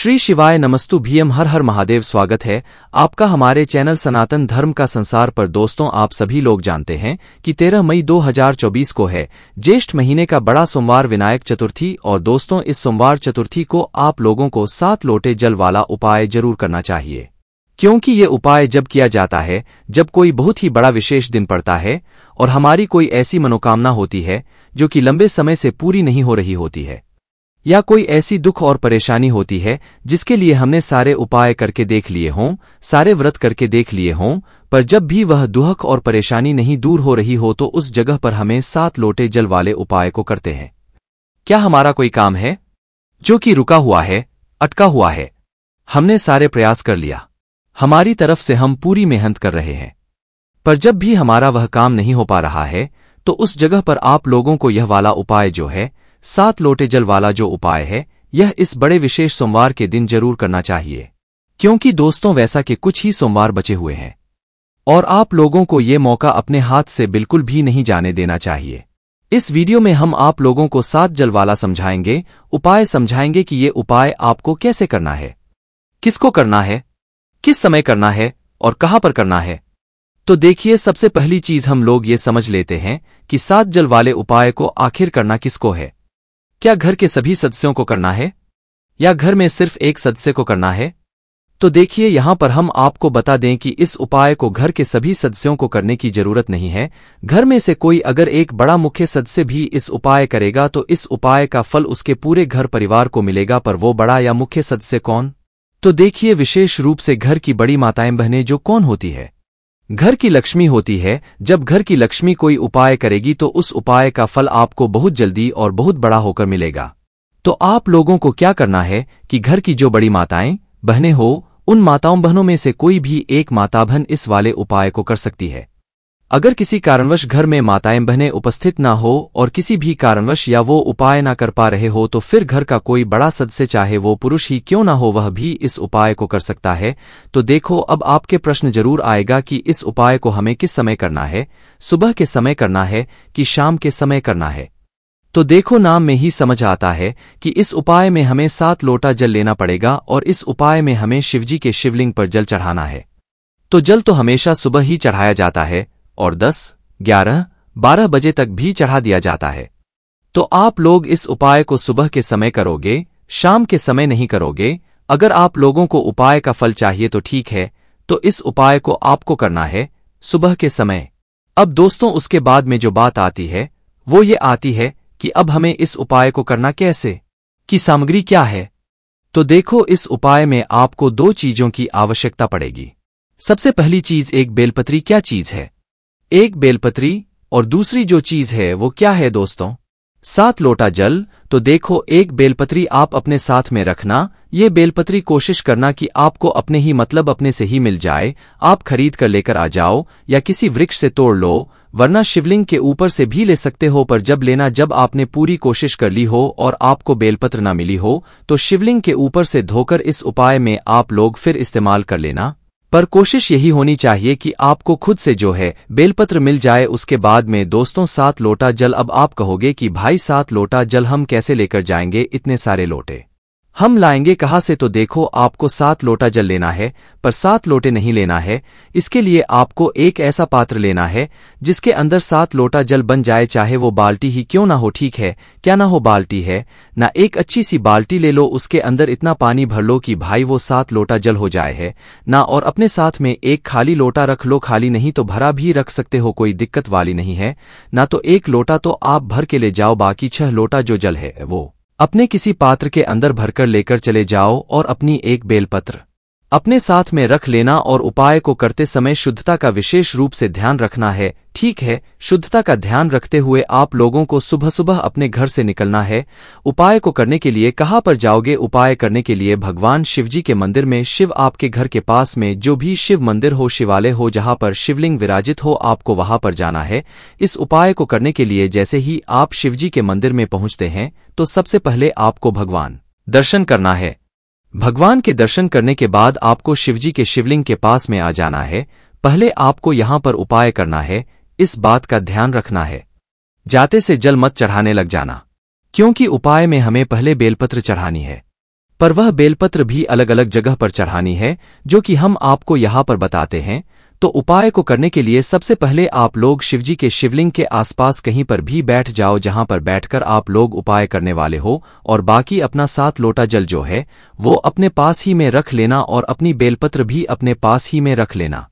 श्री शिवाय नमस्तु भीएम हर हर महादेव स्वागत है आपका हमारे चैनल सनातन धर्म का संसार पर दोस्तों आप सभी लोग जानते हैं कि 13 मई 2024 को है ज्येष्ठ महीने का बड़ा सोमवार विनायक चतुर्थी और दोस्तों इस सोमवार चतुर्थी को आप लोगों को सात लोटे जल वाला उपाय जरूर करना चाहिए क्योंकि ये उपाय जब किया जाता है जब कोई बहुत ही बड़ा विशेष दिन पड़ता है और हमारी कोई ऐसी मनोकामना होती है जो कि लंबे समय से पूरी नहीं हो रही होती है या कोई ऐसी दुख और परेशानी होती है जिसके लिए हमने सारे उपाय करके देख लिए हों सारे व्रत करके देख लिए हों पर जब भी वह दुहक और परेशानी नहीं दूर हो रही हो तो उस जगह पर हमें सात लोटे जल वाले उपाय को करते हैं क्या हमारा कोई काम है जो कि रुका हुआ है अटका हुआ है हमने सारे प्रयास कर लिया हमारी तरफ से हम पूरी मेहनत कर रहे हैं पर जब भी हमारा वह काम नहीं हो पा रहा है तो उस जगह पर आप लोगों को यह वाला उपाय जो है सात लोटे जल वाला जो उपाय है यह इस बड़े विशेष सोमवार के दिन जरूर करना चाहिए क्योंकि दोस्तों वैसा के कुछ ही सोमवार बचे हुए हैं और आप लोगों को ये मौका अपने हाथ से बिल्कुल भी नहीं जाने देना चाहिए इस वीडियो में हम आप लोगों को सात जल वाला समझाएंगे उपाय समझाएंगे कि ये उपाय आपको कैसे करना है किसको करना है किस समय करना है और कहाँ पर करना है तो देखिए सबसे पहली चीज हम लोग ये समझ लेते हैं कि सात जल वाले उपाय को आखिर करना किसको है क्या घर के सभी सदस्यों को करना है या घर में सिर्फ एक सदस्य को करना है तो देखिए यहां पर हम आपको बता दें कि इस उपाय को घर के सभी सदस्यों को करने की जरूरत नहीं है घर में से कोई अगर एक बड़ा मुख्य सदस्य भी इस उपाय करेगा तो इस उपाय का फल उसके पूरे घर परिवार को मिलेगा पर वो बड़ा या मुख्य सदस्य कौन तो देखिए विशेष रूप से घर की बड़ी माताएं बहनें जो कौन होती है घर की लक्ष्मी होती है जब घर की लक्ष्मी कोई उपाय करेगी तो उस उपाय का फल आपको बहुत जल्दी और बहुत बड़ा होकर मिलेगा तो आप लोगों को क्या करना है कि घर की जो बड़ी माताएं बहनें हो उन माताओं बहनों में से कोई भी एक माता बहन इस वाले उपाय को कर सकती है अगर किसी कारणवश घर में माताएं बहने उपस्थित ना हो और किसी भी कारणवश या वो उपाय ना कर पा रहे हो तो फिर घर का कोई बड़ा सदस्य चाहे वो पुरुष ही क्यों ना हो वह भी इस उपाय को कर सकता है तो देखो अब आपके प्रश्न जरूर आएगा कि इस उपाय को हमें किस समय करना है सुबह के समय करना है कि शाम के समय करना है तो देखो नाम में ही समझ आता है कि इस उपाय में हमें सात लोटा जल लेना पड़ेगा और इस उपाय में हमें शिवजी के शिवलिंग पर जल चढ़ाना है तो जल तो हमेशा सुबह ही चढ़ाया जाता है और 10, 11, 12 बजे तक भी चढ़ा दिया जाता है तो आप लोग इस उपाय को सुबह के समय करोगे शाम के समय नहीं करोगे अगर आप लोगों को उपाय का फल चाहिए तो ठीक है तो इस उपाय को आपको करना है सुबह के समय अब दोस्तों उसके बाद में जो बात आती है वो ये आती है कि अब हमें इस उपाय को करना कैसे कि सामग्री क्या है तो देखो इस उपाय में आपको दो चीजों की आवश्यकता पड़ेगी सबसे पहली चीज एक बेलपत्री क्या चीज है एक बेलपत्री और दूसरी जो चीज है वो क्या है दोस्तों सात लोटा जल तो देखो एक बेलपत्री आप अपने साथ में रखना ये बेलपत्री कोशिश करना कि आपको अपने ही मतलब अपने से ही मिल जाए आप खरीद कर लेकर आ जाओ या किसी वृक्ष से तोड़ लो वरना शिवलिंग के ऊपर से भी ले सकते हो पर जब लेना जब आपने पूरी कोशिश कर ली हो और आपको बेलपत्र न मिली हो तो शिवलिंग के ऊपर से धोकर इस उपाय में आप लोग फिर इस्तेमाल कर लेना पर कोशिश यही होनी चाहिए कि आपको खुद से जो है बेलपत्र मिल जाए उसके बाद में दोस्तों सात लोटा जल अब आप कहोगे कि भाई सात लोटा जल हम कैसे लेकर जाएंगे इतने सारे लोटे हम लाएंगे कहाँ से तो देखो आपको सात लोटा जल लेना है पर सात लोटे नहीं लेना है इसके लिए आपको एक ऐसा पात्र लेना है जिसके अंदर सात लोटा जल बन जाए चाहे वो बाल्टी ही क्यों ना हो ठीक है क्या ना हो बाल्टी है ना एक अच्छी सी बाल्टी ले लो उसके अंदर इतना पानी भर लो कि भाई वो सात लोटा जल हो जाए है ना और अपने साथ में एक खाली लोटा रख लो खाली नहीं तो भरा भी रख सकते हो कोई दिक्कत वाली नहीं है ना तो एक लोटा तो आप भर के ले जाओ बाकी छह लोटा जो जल है वो अपने किसी पात्र के अंदर भरकर लेकर चले जाओ और अपनी एक बेलपत्र अपने साथ में रख लेना और उपाय को करते समय शुद्धता का विशेष रूप से ध्यान रखना है ठीक है शुद्धता का ध्यान रखते हुए आप लोगों को सुबह सुबह अपने घर से निकलना है उपाय को करने के लिए कहाँ पर जाओगे उपाय करने के लिए भगवान शिवजी के मंदिर में शिव आपके घर के पास में जो भी शिव मंदिर हो शिवालय हो जहाँ पर शिवलिंग विराजित हो आपको वहाँ पर जाना है इस उपाय को करने के लिए जैसे ही आप शिवजी के मंदिर में पहुँचते हैं तो सबसे पहले आपको भगवान दर्शन करना है भगवान के दर्शन करने के बाद आपको शिवजी के शिवलिंग के पास में आ जाना है पहले आपको यहाँ पर उपाय करना है इस बात का ध्यान रखना है जाते से जल मत चढ़ाने लग जाना क्योंकि उपाय में हमें पहले बेलपत्र चढ़ानी है पर वह बेलपत्र भी अलग अलग जगह पर चढ़ानी है जो कि हम आपको यहाँ पर बताते हैं तो उपाय को करने के लिए सबसे पहले आप लोग शिवजी के शिवलिंग के आसपास कहीं पर भी बैठ जाओ जहां पर बैठकर आप लोग उपाय करने वाले हो और बाकी अपना सात लोटा जल जो है वो अपने पास ही में रख लेना और अपनी बेलपत्र भी अपने पास ही में रख लेना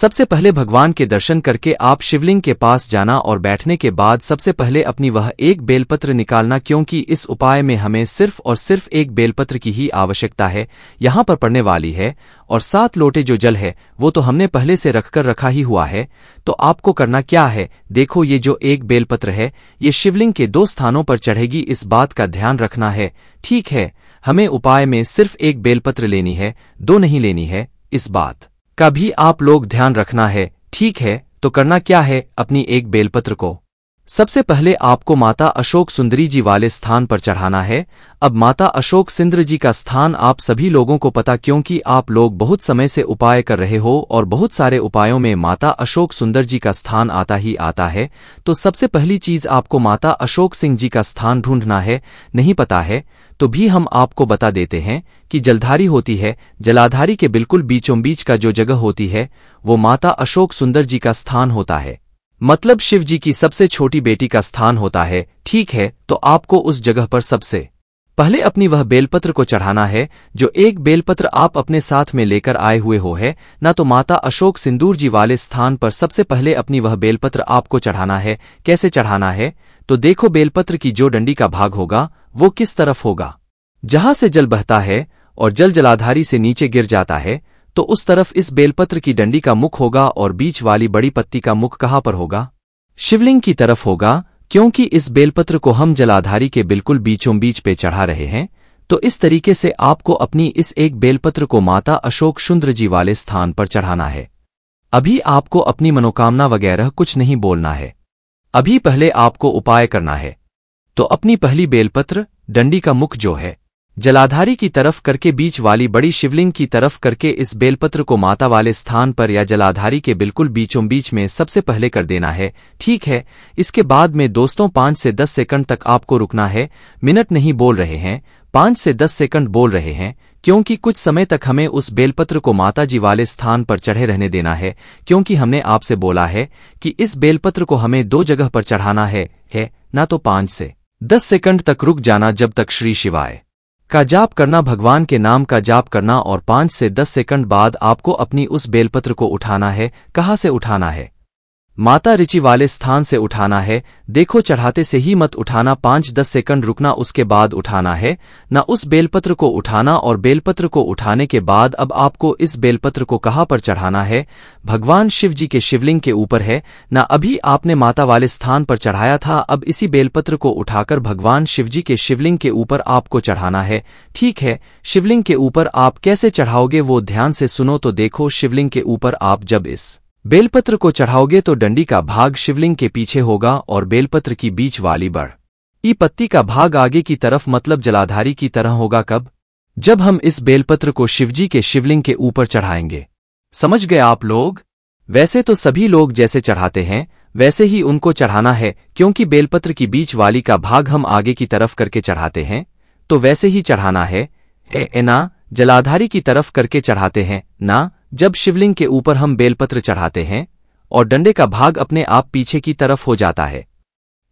सबसे पहले भगवान के दर्शन करके आप शिवलिंग के पास जाना और बैठने के बाद सबसे पहले अपनी वह एक बेलपत्र निकालना क्योंकि इस उपाय में हमें सिर्फ और सिर्फ एक बेलपत्र की ही आवश्यकता है यहाँ पर पड़ने वाली है और सात लोटे जो जल है वो तो हमने पहले से रखकर रखा ही हुआ है तो आपको करना क्या है देखो ये जो एक बेलपत्र है ये शिवलिंग के दो स्थानों पर चढ़ेगी इस बात का ध्यान रखना है ठीक है हमें उपाय में सिर्फ एक बेलपत्र लेनी है दो नहीं लेनी है इस बात का भी आप लोग ध्यान रखना है ठीक है तो करना क्या है अपनी एक बेलपत्र को सबसे पहले आपको माता अशोक सुंदरी जी वाले स्थान पर चढ़ाना है अब माता अशोक सिंद्र जी का स्थान आप सभी लोगों को पता क्योंकि आप लोग बहुत समय से उपाय कर रहे हो और बहुत सारे उपायों में माता अशोक सुंदर जी का स्थान आता ही आता है तो सबसे पहली चीज आपको माता अशोक सिंह जी का स्थान ढूंढना है नहीं पता है तो भी हम आपको बता देते हैं कि जलधारी होती है जलाधारी के बिल्कुल बीचों बीच का जो जगह होती है वो माता अशोक सुंदर जी का स्थान होता है मतलब शिवजी की सबसे छोटी बेटी का स्थान होता है ठीक है तो आपको उस जगह पर सबसे पहले अपनी वह बेलपत्र को चढ़ाना है जो एक बेलपत्र आप अपने साथ में लेकर आए हुए हो है न तो माता अशोक सिंदूर जी वाले स्थान पर सबसे पहले अपनी वह बेलपत्र आपको चढ़ाना है कैसे चढ़ाना है तो देखो बेलपत्र की जो डंडी का भाग होगा वो किस तरफ होगा जहां से जल बहता है और जल जलाधारी से नीचे गिर जाता है तो उस तरफ इस बेलपत्र की डंडी का मुख होगा और बीच वाली बड़ी पत्ती का मुख कहाँ पर होगा शिवलिंग की तरफ होगा क्योंकि इस बेलपत्र को हम जलाधारी के बिल्कुल बीचों बीच पे चढ़ा रहे हैं तो इस तरीके से आपको अपनी इस एक बेलपत्र को माता अशोक शुन्द्र जी वाले स्थान पर चढ़ाना है अभी आपको अपनी मनोकामना वगैरह कुछ नहीं बोलना है अभी पहले आपको उपाय करना है तो अपनी पहली बेलपत्र डंडी का मुख जो है जलाधारी की तरफ करके बीच वाली बड़ी शिवलिंग की तरफ करके इस बेलपत्र को माता वाले स्थान पर या जलाधारी के बिल्कुल बीचों बीच में सबसे पहले कर देना है ठीक है इसके बाद में दोस्तों पांच से दस सेकंड तक आपको रुकना है मिनट नहीं बोल रहे हैं पांच से दस सेकंड बोल रहे हैं क्योंकि कुछ समय तक हमें उस बेलपत्र को माता जी वाले स्थान पर चढ़े रहने देना है क्योंकि हमने आपसे बोला है कि इस बेलपत्र को हमें दो जगह पर चढ़ाना है है ना तो पांच से दस सेकंड तक रुक जाना जब तक श्री शिवाय का जाप करना भगवान के नाम का जाप करना और पांच से दस सेकंड बाद आपको अपनी उस बेलपत्र को उठाना है कहाँ से उठाना है माता रिचि वाले स्थान से उठाना है देखो चढ़ाते से ही मत उठाना पांच दस सेकंड रुकना उसके बाद उठाना है न उस बेलपत्र को उठाना और बेलपत्र को उठाने के बाद अब आपको इस बेलपत्र को कहाँ पर चढ़ाना है भगवान शिव जी के शिवलिंग के ऊपर है न अभी आपने माता वाले स्थान पर चढ़ाया था अब इसी बेलपत्र को उठाकर भगवान शिव जी के शिवलिंग के ऊपर आपको चढ़ाना है ठीक है शिवलिंग के ऊपर आप कैसे चढ़ाओगे वो ध्यान से सुनो तो देखो शिवलिंग के ऊपर आप जब इस बेलपत्र को चढ़ाओगे तो डंडी का भाग शिवलिंग के पीछे होगा और बेलपत्र की बीच वाली बढ़ ई पत्ती का भाग आगे की तरफ मतलब जलाधारी की तरह होगा कब जब हम इस बेलपत्र को शिवजी के शिवलिंग के ऊपर चढ़ाएंगे समझ गए आप लोग वैसे तो सभी लोग जैसे चढ़ाते हैं वैसे ही उनको चढ़ाना है क्योंकि बेलपत्र की बीच वाली का भाग हम आगे की तरफ करके चढ़ाते हैं तो वैसे ही चढ़ाना है ए, ना जलाधारी की तरफ करके चढ़ाते हैं ना जब शिवलिंग के ऊपर हम बेलपत्र चढ़ाते हैं और डंडे का भाग अपने आप पीछे की तरफ हो जाता है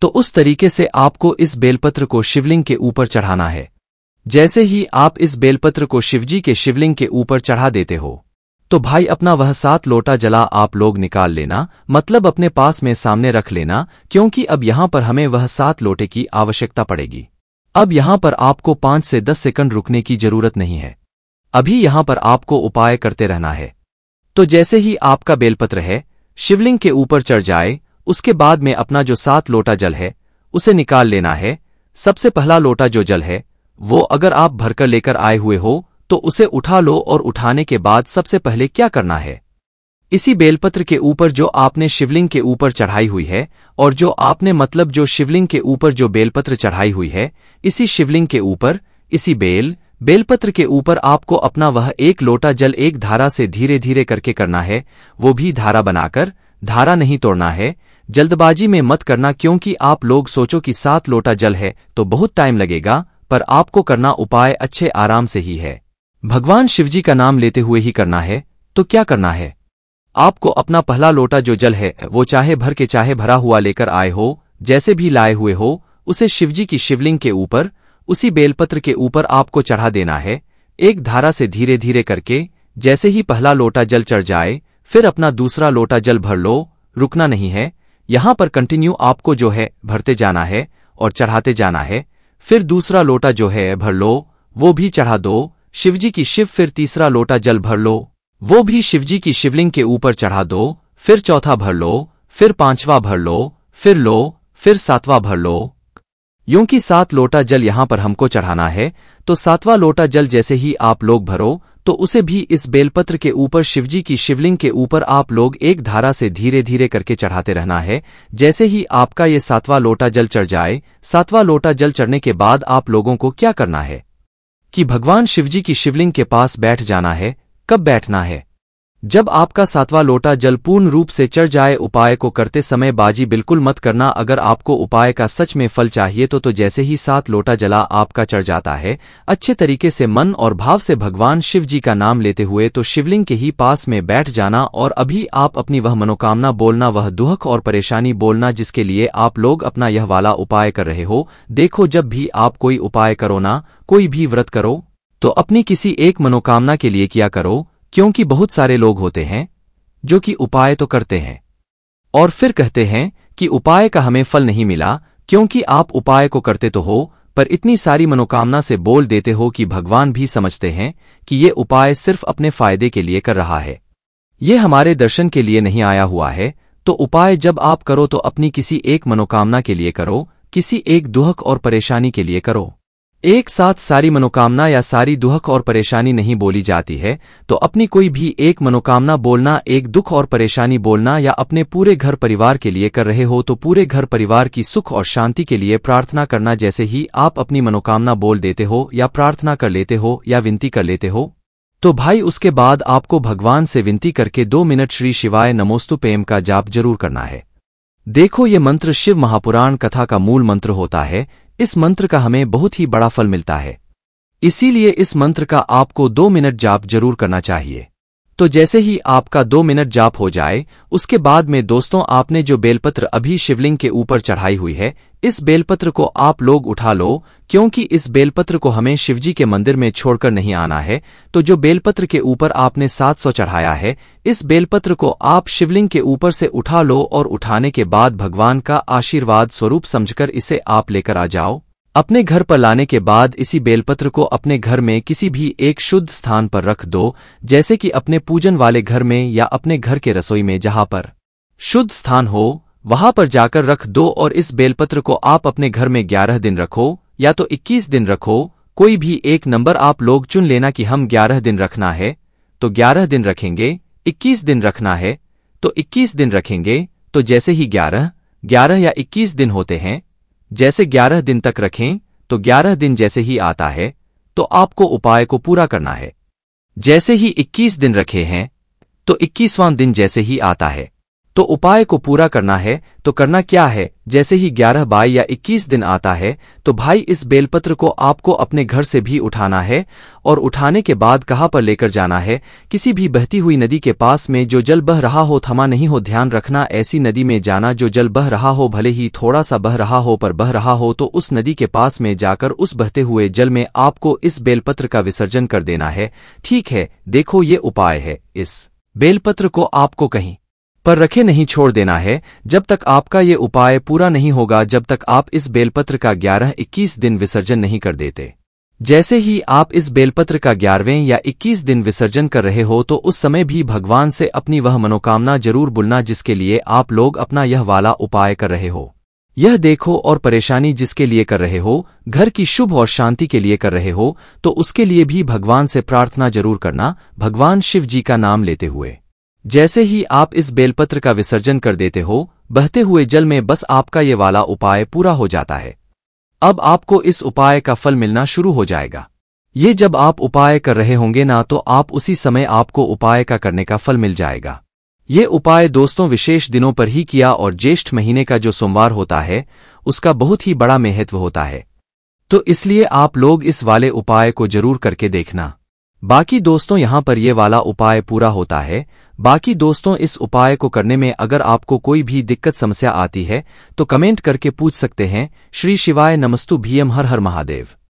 तो उस तरीके से आपको इस बेलपत्र को शिवलिंग के ऊपर चढ़ाना है जैसे ही आप इस बेलपत्र को शिवजी के शिवलिंग के ऊपर चढ़ा देते हो तो भाई अपना वह सात लोटा जला आप लोग निकाल लेना मतलब अपने पास में सामने रख लेना क्योंकि अब यहां पर हमें वह सात लोटे की आवश्यकता पड़ेगी अब यहां पर आपको पांच से दस सेकंड रुकने की जरूरत नहीं है अभी यहां पर आपको उपाय करते रहना है तो जैसे ही आपका बेलपत्र है शिवलिंग के ऊपर चढ़ जाए उसके बाद में अपना जो सात लोटा जल है उसे निकाल लेना है सबसे पहला लोटा जो जल है वो अगर आप भरकर लेकर आए हुए हो तो उसे उठा लो और उठाने के बाद सबसे पहले क्या करना है इसी बेलपत्र के ऊपर जो आपने शिवलिंग के ऊपर चढ़ाई हुई है और जो आपने मतलब जो शिवलिंग के ऊपर जो बेलपत्र चढ़ाई हुई है इसी शिवलिंग के ऊपर इसी बेल बेलपत्र के ऊपर आपको अपना वह एक लोटा जल एक धारा से धीरे धीरे करके करना है वो भी धारा बनाकर धारा नहीं तोड़ना है जल्दबाजी में मत करना क्योंकि आप लोग सोचो कि सात लोटा जल है तो बहुत टाइम लगेगा पर आपको करना उपाय अच्छे आराम से ही है भगवान शिवजी का नाम लेते हुए ही करना है तो क्या करना है आपको अपना पहला लोटा जो जल है वो चाहे भर के चाहे भरा हुआ लेकर आए हो जैसे भी लाए हुए हो उसे शिवजी की शिवलिंग के ऊपर उसी बेलपत्र के ऊपर आपको चढ़ा देना है एक धारा से धीरे धीरे करके जैसे ही पहला लोटा जल चढ़ जाए फिर अपना दूसरा लोटा जल भर लो रुकना नहीं है यहाँ पर कंटिन्यू आपको जो है भरते जाना है और चढ़ाते जाना है फिर दूसरा लोटा जो है भर लो वो भी चढ़ा दो शिवजी की शिव फिर तीसरा लोटा जल भर लो वो भी शिवजी की शिवलिंग के ऊपर चढ़ा दो फिर चौथा भर लो फिर पांचवा भर लो फिर लो फिर सातवा भर लो यूं कि सात लोटा जल यहां पर हमको चढ़ाना है तो सातवां लोटा जल जैसे ही आप लोग भरो तो उसे भी इस बेलपत्र के ऊपर शिवजी की शिवलिंग के ऊपर आप लोग एक धारा से धीरे धीरे करके चढ़ाते रहना है जैसे ही आपका ये सातवां लोटा जल चढ़ जाए सातवां लोटा जल चढ़ने के बाद आप लोगों को क्या करना है कि भगवान शिवजी की शिवलिंग के पास बैठ जाना है कब बैठना है जब आपका सातवां लोटा जल पूर्ण रूप से चढ़ जाए उपाय को करते समय बाजी बिल्कुल मत करना अगर आपको उपाय का सच में फल चाहिए तो तो जैसे ही सात लोटा जला आपका चढ़ जाता है अच्छे तरीके से मन और भाव से भगवान शिव जी का नाम लेते हुए तो शिवलिंग के ही पास में बैठ जाना और अभी आप अपनी वह मनोकामना बोलना वह दुहक और परेशानी बोलना जिसके लिए आप लोग अपना यह वाला उपाय कर रहे हो देखो जब भी आप कोई उपाय करो ना कोई भी व्रत करो तो अपनी किसी एक मनोकामना के लिए किया करो क्योंकि बहुत सारे लोग होते हैं जो कि उपाय तो करते हैं और फिर कहते हैं कि उपाय का हमें फल नहीं मिला क्योंकि आप उपाय को करते तो हो पर इतनी सारी मनोकामना से बोल देते हो कि भगवान भी समझते हैं कि ये उपाय सिर्फ अपने फायदे के लिए कर रहा है ये हमारे दर्शन के लिए नहीं आया हुआ है तो उपाय जब आप करो तो अपनी किसी एक मनोकामना के लिए करो किसी एक दुहक और परेशानी के लिए करो एक साथ सारी मनोकामना या सारी दुख और परेशानी नहीं बोली जाती है तो अपनी कोई भी एक मनोकामना बोलना एक दुख और परेशानी बोलना या अपने पूरे घर परिवार के लिए कर रहे हो तो पूरे घर परिवार की सुख और शांति के लिए प्रार्थना करना जैसे ही आप अपनी मनोकामना बोल देते हो या प्रार्थना कर लेते हो या विनती कर लेते हो तो भाई उसके बाद आपको भगवान से विनती करके दो मिनट श्री शिवाय नमोस्तु प्रेम का जाप जरूर करना है देखो ये मंत्र शिव महापुराण कथा का मूल मंत्र होता है इस मंत्र का हमें बहुत ही बड़ा फल मिलता है इसीलिए इस मंत्र का आपको दो मिनट जाप जरूर करना चाहिए तो जैसे ही आपका दो मिनट जाप हो जाए उसके बाद में दोस्तों आपने जो बेलपत्र अभी शिवलिंग के ऊपर चढ़ाई हुई है इस बेलपत्र को आप लोग उठा लो क्योंकि इस बेलपत्र को हमें शिवजी के मंदिर में छोड़कर नहीं आना है तो जो बेलपत्र के ऊपर आपने 700 चढ़ाया है इस बेलपत्र को आप शिवलिंग के ऊपर से उठा लो और उठाने के बाद भगवान का आशीर्वाद स्वरूप समझकर इसे आप लेकर आ जाओ अपने घर पर लाने के बाद इसी बेलपत्र को अपने घर में किसी भी एक शुद्ध स्थान पर रख दो जैसे कि अपने पूजन वाले घर में या अपने घर के रसोई में जहां पर शुद्ध स्थान हो वहां पर जाकर रख दो और इस बेलपत्र को आप अपने घर में ग्यारह दिन रखो या तो इक्कीस दिन रखो कोई भी एक नंबर आप लोग चुन लेना कि हम ग्यारह दिन रखना है तो ग्यारह दिन रखेंगे इक्कीस दिन रखना है तो इक्कीस दिन रखेंगे तो जैसे ही ग्यारह ग्यारह या इक्कीस दिन होते हैं जैसे ग्यारह दिन तक रखें तो ग्यारह दिन जैसे ही आता है तो आपको उपाय को पूरा करना है जैसे ही इक्कीस दिन रखे हैं तो इक्कीसवां दिन जैसे ही आता है तो उपाय को पूरा करना है तो करना क्या है जैसे ही ग्यारह बाई या इक्कीस दिन आता है तो भाई इस बेलपत्र को आपको अपने घर से भी उठाना है और उठाने के बाद कहाँ पर लेकर जाना है किसी भी बहती हुई नदी के पास में जो जल बह रहा हो थमा नहीं हो ध्यान रखना ऐसी नदी में जाना जो जल बह रहा हो भले ही थोड़ा सा बह रहा हो पर बह रहा हो तो उस नदी के पास में जाकर उस बहते हुए जल में आपको इस बेलपत्र का विसर्जन कर देना है ठीक है देखो ये उपाय है इस बेलपत्र को आपको कहीं पर रखे नहीं छोड़ देना है जब तक आपका ये उपाय पूरा नहीं होगा जब तक आप इस बेलपत्र का ग्यारह इक्कीस दिन विसर्जन नहीं कर देते जैसे ही आप इस बेलपत्र का ग्यारहवें या इक्कीस दिन विसर्जन कर रहे हो तो उस समय भी भगवान से अपनी वह मनोकामना जरूर बुलना जिसके लिए आप लोग अपना यह वाला उपाय कर रहे हो यह देखो और परेशानी जिसके लिए कर रहे हो घर की शुभ और शांति के लिए कर रहे हो तो उसके लिए भी भगवान से प्रार्थना जरूर करना भगवान शिव जी का नाम लेते हुए जैसे ही आप इस बेलपत्र का विसर्जन कर देते हो बहते हुए जल में बस आपका ये वाला उपाय पूरा हो जाता है अब आपको इस उपाय का फल मिलना शुरू हो जाएगा ये जब आप उपाय कर रहे होंगे ना तो आप उसी समय आपको उपाय का करने का फल मिल जाएगा ये उपाय दोस्तों विशेष दिनों पर ही किया और ज्येष्ठ महीने का जो सोमवार होता है उसका बहुत ही बड़ा महत्व होता है तो इसलिए आप लोग इस वाले उपाय को जरूर करके देखना बाकी दोस्तों यहां पर ये वाला उपाय पूरा होता है बाकी दोस्तों इस उपाय को करने में अगर आपको कोई भी दिक्कत समस्या आती है तो कमेंट करके पूछ सकते हैं श्री शिवाय नमस्तु भीएम हर हर महादेव